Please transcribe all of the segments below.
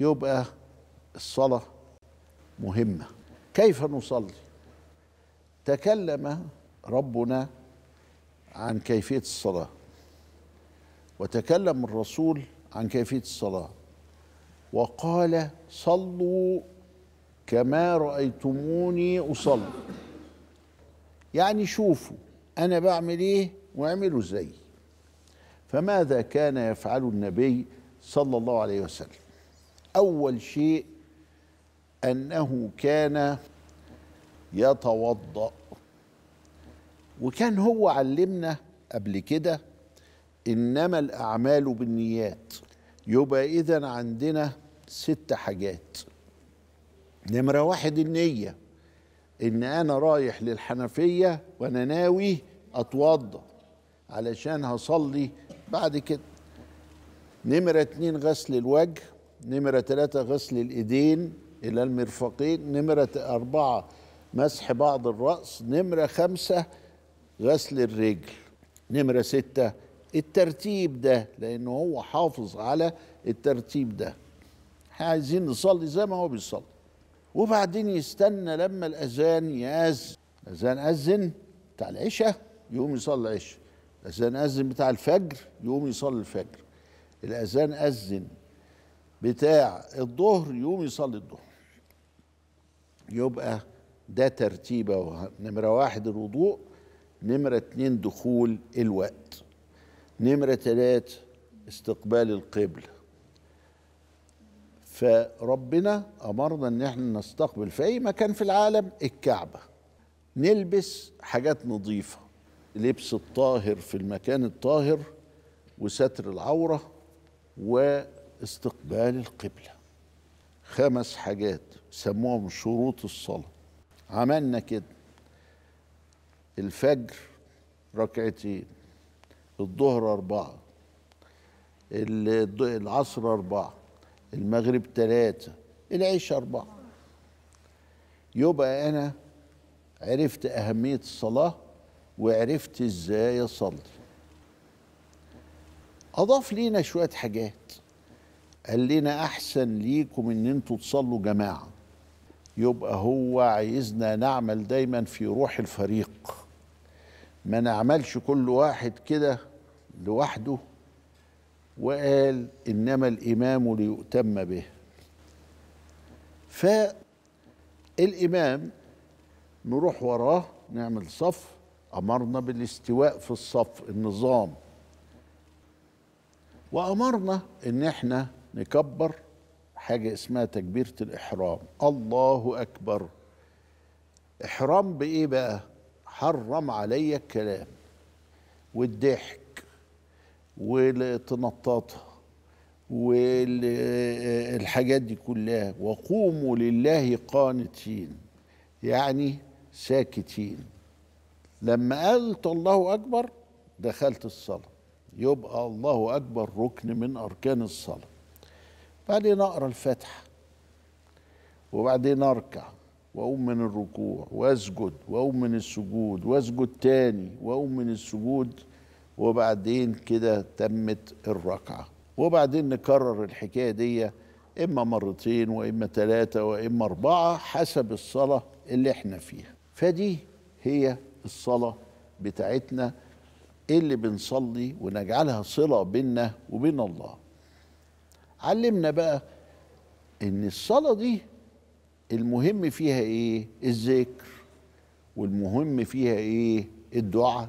يبقى الصلاة مهمة كيف نصلي تكلم ربنا عن كيفية الصلاة وتكلم الرسول عن كيفية الصلاة وقال صلوا كما رأيتموني أصلي يعني شوفوا أنا بعمل إيه واعملوا إزاي فماذا كان يفعل النبي صلى الله عليه وسلم أول شيء أنه كان يتوضأ وكان هو علمنا قبل كده إنما الأعمال بالنيات يبقى إذا عندنا ست حاجات نمرة واحد النية إن أنا رايح للحنفية وأنا ناوي أتوضأ علشان هصلي بعد كده نمرة اتنين غسل الوجه نمرة ثلاثة غسل الإيدين إلى المرفقين نمرة أربعة مسح بعض الرأس نمرة خمسة غسل الرجل نمرة ستة الترتيب ده لأنه هو حافظ على الترتيب ده احنا عايزين نصلي زي ما هو بيصلي وبعدين يستنى لما الأذان يأذن أذان أذن بتاع العشاء يقوم يصلي العشاء الأذان أذن بتاع الفجر يقوم يصلي الفجر الأذان أذن بتاع الظهر يقوم يصلي الظهر يبقى ده ترتيبه نمرة واحد الوضوء نمرة اتنين دخول الوقت نمرة تلات استقبال القبل فربنا أمرنا إن احنا نستقبل في أي مكان في العالم الكعبة نلبس حاجات نظيفة لبس الطاهر في المكان الطاهر وستر العورة و استقبال القبلة خمس حاجات سموهم شروط الصلاة عملنا كده الفجر ركعتين الظهر أربعة العصر أربعة المغرب ثلاثة العشاء أربعة يبقى أنا عرفت أهمية الصلاة وعرفت إزاي أصلي أضاف لينا شوية حاجات قال لنا احسن ليكم ان انتوا تصلوا جماعه يبقى هو عايزنا نعمل دايما في روح الفريق ما نعملش كل واحد كده لوحده وقال انما الامام ليؤتم به فالامام نروح وراه نعمل صف امرنا بالاستواء في الصف النظام وامرنا ان احنا نكبر حاجة اسمها تكبيرة الإحرام الله أكبر إحرام بإيه بقى حرم علي الكلام والضحك والتنطاط والحاجات دي كلها وقوموا لله قانتين يعني ساكتين لما قلت الله أكبر دخلت الصلاة يبقى الله أكبر ركن من أركان الصلاة بعدين اقرا الفاتحه وبعدين اركع واقوم من الركوع واسجد واقوم من السجود واسجد تاني واقوم من السجود وبعدين كده تمت الركعه وبعدين نكرر الحكايه دي اما مرتين واما ثلاثه واما اربعه حسب الصلاه اللي احنا فيها فدي هي الصلاه بتاعتنا اللي بنصلي ونجعلها صله بيننا وبين الله علمنا بقى ان الصلاه دي المهم فيها ايه الذكر والمهم فيها ايه الدعاء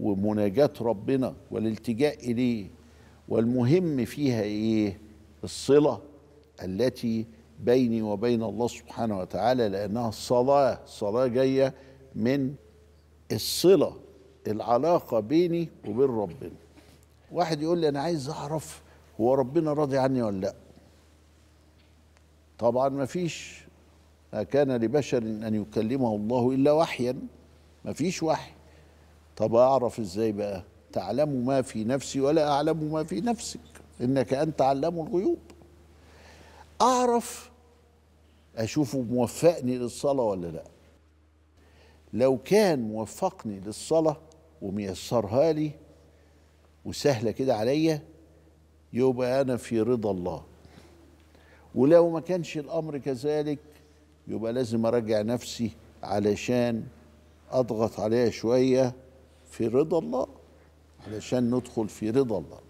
ومناجاه ربنا والالتجاء اليه والمهم فيها ايه الصله التي بيني وبين الله سبحانه وتعالى لانها الصلاه الصلاه جايه من الصله العلاقه بيني وبين ربنا واحد يقول لي انا عايز اعرف هو ربنا راضي عني ولا لا طبعا ما فيش ما كان لبشر ان يكلمه الله الا وحيا ما فيش وحي طب اعرف ازاي بقى تعلم ما في نفسي ولا اعلم ما في نفسك انك انت علام الغيوب اعرف اشوفه موفقني للصلاه ولا لا لو كان موفقني للصلاه وميسرها لي وسهله كده عليا يبقى أنا في رضا الله ولو ما كانش الأمر كذلك يبقى لازم أراجع نفسي علشان أضغط عليها شوية في رضا الله علشان ندخل في رضا الله